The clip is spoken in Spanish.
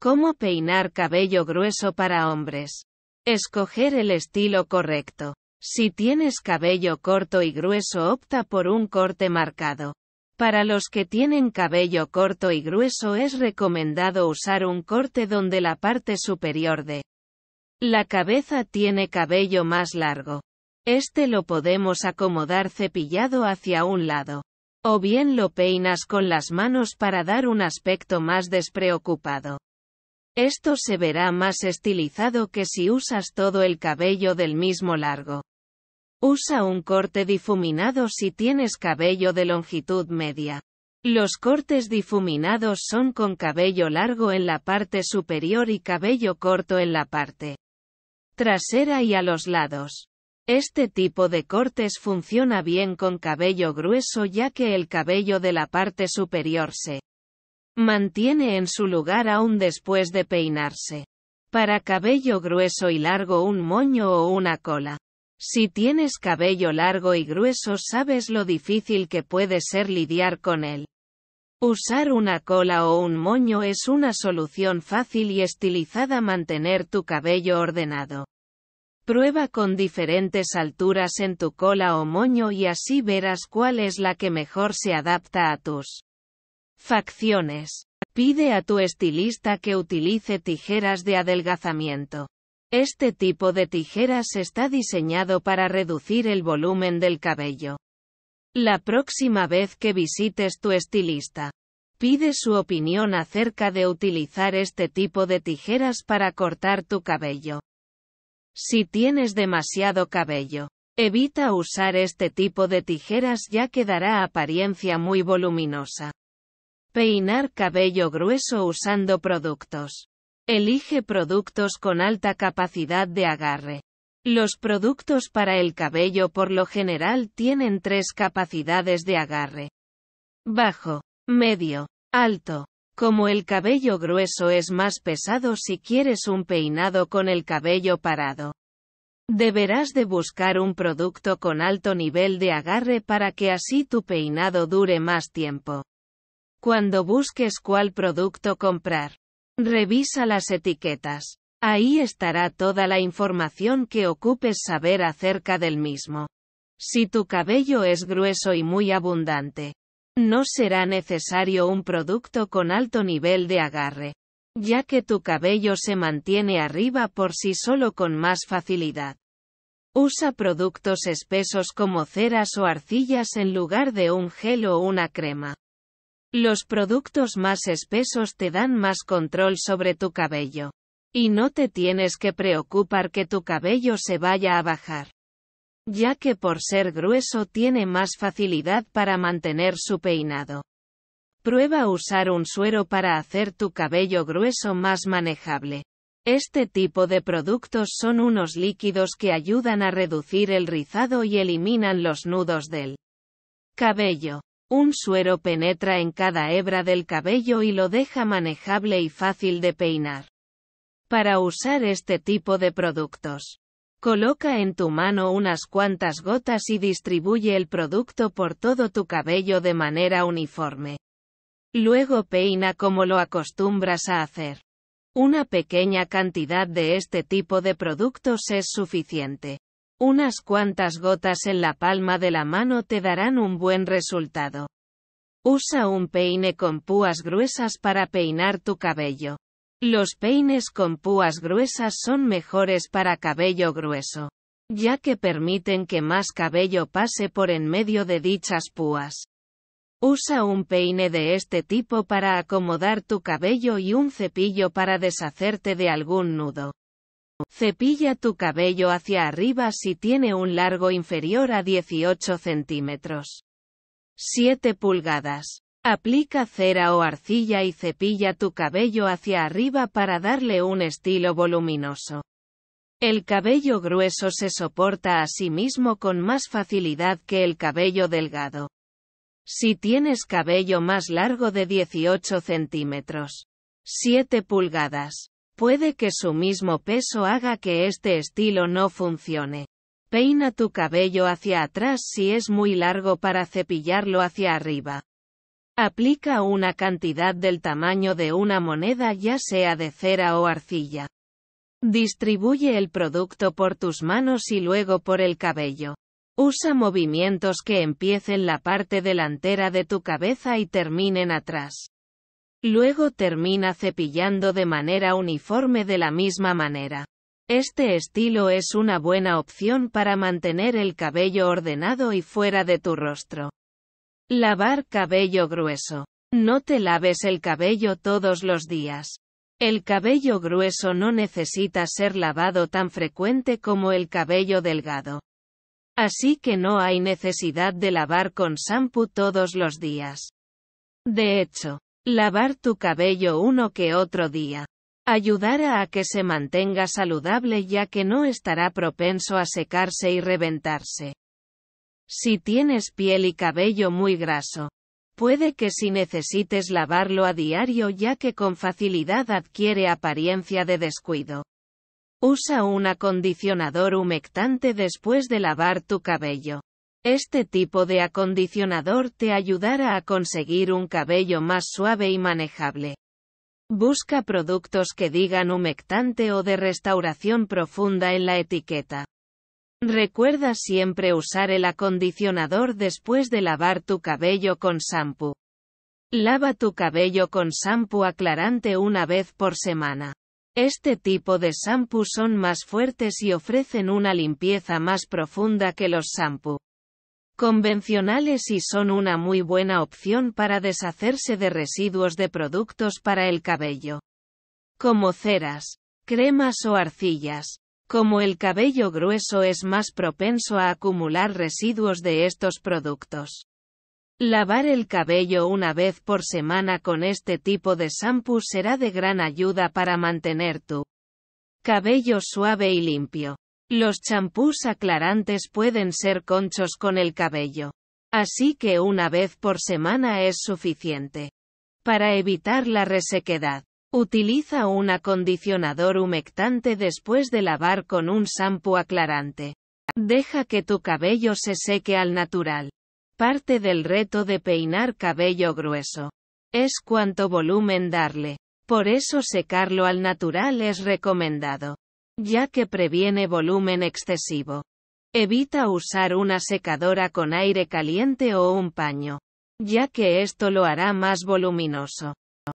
Cómo peinar cabello grueso para hombres. Escoger el estilo correcto. Si tienes cabello corto y grueso opta por un corte marcado. Para los que tienen cabello corto y grueso es recomendado usar un corte donde la parte superior de la cabeza tiene cabello más largo. Este lo podemos acomodar cepillado hacia un lado. O bien lo peinas con las manos para dar un aspecto más despreocupado. Esto se verá más estilizado que si usas todo el cabello del mismo largo. Usa un corte difuminado si tienes cabello de longitud media. Los cortes difuminados son con cabello largo en la parte superior y cabello corto en la parte trasera y a los lados. Este tipo de cortes funciona bien con cabello grueso ya que el cabello de la parte superior se mantiene en su lugar aún después de peinarse. Para cabello grueso y largo un moño o una cola. Si tienes cabello largo y grueso sabes lo difícil que puede ser lidiar con él. Usar una cola o un moño es una solución fácil y estilizada mantener tu cabello ordenado. Prueba con diferentes alturas en tu cola o moño y así verás cuál es la que mejor se adapta a tus Facciones. Pide a tu estilista que utilice tijeras de adelgazamiento. Este tipo de tijeras está diseñado para reducir el volumen del cabello. La próxima vez que visites tu estilista, pide su opinión acerca de utilizar este tipo de tijeras para cortar tu cabello. Si tienes demasiado cabello, evita usar este tipo de tijeras ya que dará apariencia muy voluminosa. Peinar cabello grueso usando productos. Elige productos con alta capacidad de agarre. Los productos para el cabello por lo general tienen tres capacidades de agarre. Bajo, medio, alto. Como el cabello grueso es más pesado si quieres un peinado con el cabello parado. Deberás de buscar un producto con alto nivel de agarre para que así tu peinado dure más tiempo. Cuando busques cuál producto comprar, revisa las etiquetas. Ahí estará toda la información que ocupes saber acerca del mismo. Si tu cabello es grueso y muy abundante, no será necesario un producto con alto nivel de agarre, ya que tu cabello se mantiene arriba por sí solo con más facilidad. Usa productos espesos como ceras o arcillas en lugar de un gel o una crema. Los productos más espesos te dan más control sobre tu cabello. Y no te tienes que preocupar que tu cabello se vaya a bajar. Ya que por ser grueso tiene más facilidad para mantener su peinado. Prueba a usar un suero para hacer tu cabello grueso más manejable. Este tipo de productos son unos líquidos que ayudan a reducir el rizado y eliminan los nudos del cabello. Un suero penetra en cada hebra del cabello y lo deja manejable y fácil de peinar. Para usar este tipo de productos, coloca en tu mano unas cuantas gotas y distribuye el producto por todo tu cabello de manera uniforme. Luego peina como lo acostumbras a hacer. Una pequeña cantidad de este tipo de productos es suficiente. Unas cuantas gotas en la palma de la mano te darán un buen resultado. Usa un peine con púas gruesas para peinar tu cabello. Los peines con púas gruesas son mejores para cabello grueso, ya que permiten que más cabello pase por en medio de dichas púas. Usa un peine de este tipo para acomodar tu cabello y un cepillo para deshacerte de algún nudo. Cepilla tu cabello hacia arriba si tiene un largo inferior a 18 centímetros. 7 pulgadas. Aplica cera o arcilla y cepilla tu cabello hacia arriba para darle un estilo voluminoso. El cabello grueso se soporta a sí mismo con más facilidad que el cabello delgado. Si tienes cabello más largo de 18 centímetros. 7 pulgadas. Puede que su mismo peso haga que este estilo no funcione. Peina tu cabello hacia atrás si es muy largo para cepillarlo hacia arriba. Aplica una cantidad del tamaño de una moneda ya sea de cera o arcilla. Distribuye el producto por tus manos y luego por el cabello. Usa movimientos que empiecen la parte delantera de tu cabeza y terminen atrás. Luego termina cepillando de manera uniforme de la misma manera. Este estilo es una buena opción para mantener el cabello ordenado y fuera de tu rostro. Lavar cabello grueso. No te laves el cabello todos los días. El cabello grueso no necesita ser lavado tan frecuente como el cabello delgado. Así que no hay necesidad de lavar con shampoo todos los días. De hecho, Lavar tu cabello uno que otro día. Ayudará a que se mantenga saludable ya que no estará propenso a secarse y reventarse. Si tienes piel y cabello muy graso, puede que si necesites lavarlo a diario ya que con facilidad adquiere apariencia de descuido. Usa un acondicionador humectante después de lavar tu cabello. Este tipo de acondicionador te ayudará a conseguir un cabello más suave y manejable. Busca productos que digan humectante o de restauración profunda en la etiqueta. Recuerda siempre usar el acondicionador después de lavar tu cabello con shampoo. Lava tu cabello con shampoo aclarante una vez por semana. Este tipo de shampoo son más fuertes y ofrecen una limpieza más profunda que los shampoo convencionales y son una muy buena opción para deshacerse de residuos de productos para el cabello. Como ceras, cremas o arcillas. Como el cabello grueso es más propenso a acumular residuos de estos productos. Lavar el cabello una vez por semana con este tipo de shampoo será de gran ayuda para mantener tu cabello suave y limpio. Los champús aclarantes pueden ser conchos con el cabello. Así que una vez por semana es suficiente. Para evitar la resequedad, utiliza un acondicionador humectante después de lavar con un shampoo aclarante. Deja que tu cabello se seque al natural. Parte del reto de peinar cabello grueso es cuánto volumen darle. Por eso secarlo al natural es recomendado ya que previene volumen excesivo. Evita usar una secadora con aire caliente o un paño, ya que esto lo hará más voluminoso.